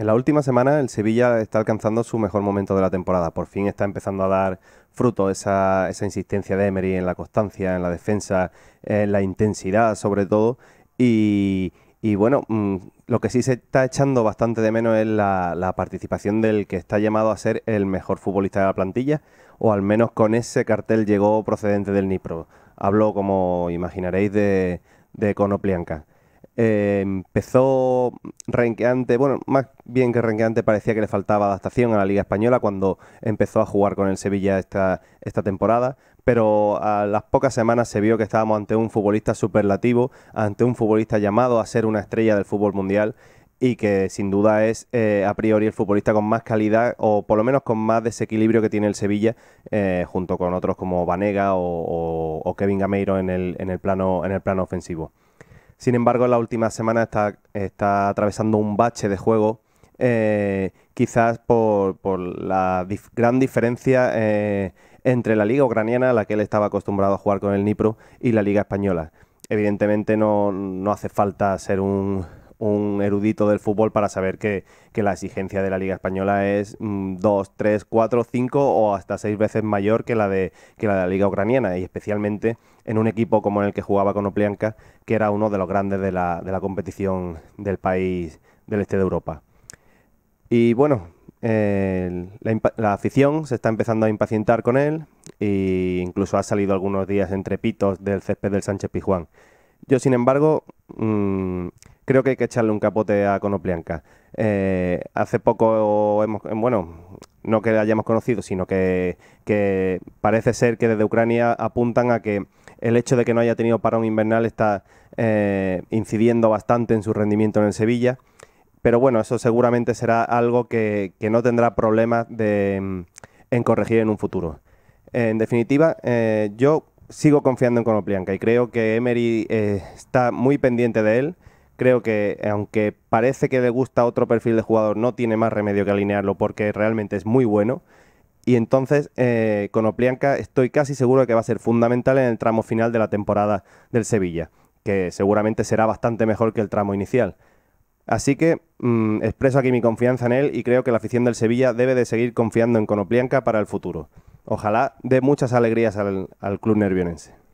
En la última semana el Sevilla está alcanzando su mejor momento de la temporada. Por fin está empezando a dar fruto esa, esa insistencia de Emery en la constancia, en la defensa, en la intensidad sobre todo. Y, bueno, mm, lo que sí se está echando bastante de menos es la, participación del que está llamado a ser el mejor futbolista de la plantilla, o al menos con ese cartel llegó procedente del Nipro. Hablo, como imaginaréis, de, de Conoplianca. Eh, empezó renqueante, bueno, más bien que renqueante parecía que le faltaba adaptación a la Liga Española cuando empezó a jugar con el Sevilla esta, temporada, pero a las pocas semanas se vio que estábamos ante un futbolista superlativo, ante un futbolista llamado a ser una estrella del fútbol mundial y que sin duda es eh, a priori el futbolista con más calidad o por lo menos con más desequilibrio que tiene el Sevilla eh, junto con otros como Vanega o, o, Kevin Gameiro en el, en el plano, en el plano ofensivo. Sin embargo, en última semana está, está atravesando un bache de juego, eh, quizás por, la gran diferencia eh, entre la liga ucraniana, a la que él estaba acostumbrado a jugar con el Nipro, y la liga española. Evidentemente no hace falta ser un, un erudito del fútbol para saber que, la exigencia de la Liga Española es 2, 3, 4, 5 o hasta 6 veces mayor que la, de, la de Liga Ucraniana y especialmente en un equipo como el que jugaba con Oplianka, que era uno de los grandes de la, competición del país del este de Europa. Y bueno, la, afición se está empezando a impacientar con él e incluso ha salido algunos días entre pitos del césped del Sánchez Pijuán. Yo, sin embargo, mm, creo que hay que echarle un capote a Conoplianca. Eh, hace poco hemos, bueno, no que hayamos conocido, sino que, parece ser que desde Ucrania apuntan a que el hecho de que no haya tenido parón invernal está eh, incidiendo bastante en su rendimiento en el Sevilla. Pero bueno, eso seguramente será algo que, no tendrá problemas de, mm, en corregir en un futuro. En definitiva, eh, yo sigo confiando en Conoplianca y creo que Emery está muy pendiente de él Creo que, aunque parece que le gusta otro perfil de jugador, no tiene más remedio que alinearlo porque realmente es muy bueno. Y entonces, eh, Conoplianca estoy casi seguro de que va a ser fundamental en el tramo final de la temporada del Sevilla, que seguramente será bastante mejor que el tramo inicial. Así que mm, expreso aquí mi confianza en él y creo que la afición del Sevilla debe de seguir confiando en Conoplianca para el futuro. Ojalá dé muchas alegrías al, al club nervionense.